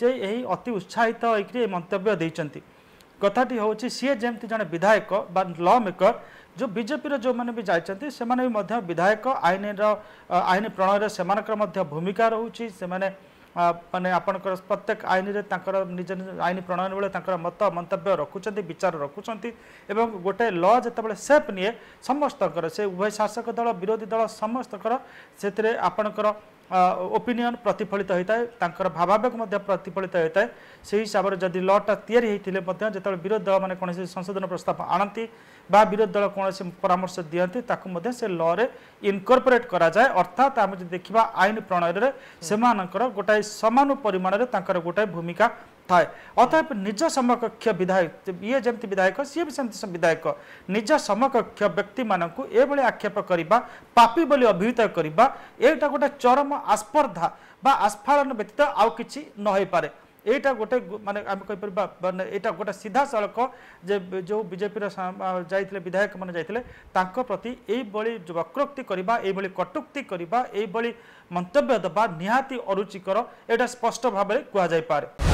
ସେ ଏହି ଅତି ଉତ୍ସାହିତ ହୋଇକରି ଏ ମନ୍ତବ୍ୟ ଦେଇଛନ୍ତି କଥାଟି ହେଉଛି ସିଏ ଯେମିତି ଜଣେ ବିଧାୟକ ବା ଲ ମେକର ଯେଉଁ ବିଜେପିର ଯେଉଁମାନେ ବି ଯାଇଛନ୍ତି ସେମାନେ ବି ମଧ୍ୟ ବିଧାୟକ ଆଇନର ଆଇନ ପ୍ରଣୟରେ ସେମାନଙ୍କର ମଧ୍ୟ ଭୂମିକା ରହୁଛି ସେମାନେ ମାନେ ଆପଣଙ୍କର ପ୍ରତ୍ୟେକ ଆଇନରେ ତାଙ୍କର ନିଜ ଆଇନ ପ୍ରଣୟନ ବେଳେ ତାଙ୍କର ମତ ମନ୍ତବ୍ୟ ରଖୁଛନ୍ତି ବିଚାର ରଖୁଛନ୍ତି ଏବଂ ଗୋଟେ ଲ ଯେତେବେଳେ ସେପ୍ ନିଏ ସମସ୍ତଙ୍କର ସେ ଉଭୟ ଶାସକ ଦଳ ବିରୋଧୀ ଦଳ ସମସ୍ତଙ୍କର ସେଥିରେ ଆପଣଙ୍କର ଓପିନିଅନ୍ ପ୍ରତିଫଳିତ ହୋଇଥାଏ ତାଙ୍କର ଭାବାବେଗ ମଧ୍ୟ ପ୍ରତିଫଳିତ ହୋଇଥାଏ ସେହି ହିସାବରେ ଯଦି ଲ'ଟା ତିଆରି ହୋଇଥିଲେ ମଧ୍ୟ ଯେତେବେଳେ ବିରୋଧୀ ଦଳମାନେ କୌଣସି ସଂଶୋଧନ ପ୍ରସ୍ତାବ ଆଣନ୍ତି ବା ବିରୋଧୀ ଦଳ କୌଣସି ପରାମର୍ଶ ଦିଅନ୍ତି ତାକୁ ମଧ୍ୟ ସେ ଲ'ରେ ଇନକର୍ପୋରେଟ୍ କରାଯାଏ ଅର୍ଥାତ୍ ଆମେ ଯଦି ଦେଖିବା ଆଇନ ପ୍ରଣୟନରେ ସେମାନଙ୍କର ଗୋଟାଏ ସମାନ ପରିମାଣରେ ତାଙ୍କର ଗୋଟାଏ ଭୂମିକା হয় অতএব নিজ সমকক্ষ বিধায়ক ইয়ে যেমি বিধায়ক সিয়ে বি সেমি বিধায়ক নিজ সমকক্ষ ব্যক্তি মানুষ এভাবে আক্ষেপ করা পাপি বলে অভিহিত করা এইটা গোটে চরম আস্পর্ধা বা আস্ফালন ব্যতীত আউ কিছু নহইপরে এইটা গোটে মানে আমি কইপারা মানে এইটা গোটে সিধাসলখ যে যে বিজেপির যাই বিধায়ক মানে যাই তাঁক প্রতি এইভাবে বক্রোক্তি করা এইভাবে কটুক্তি করা এইভাবে মন্তব্য দেওয়া নিহতি অরুচিকর এটা স্পষ্ট ভাবে কুহযাইপরে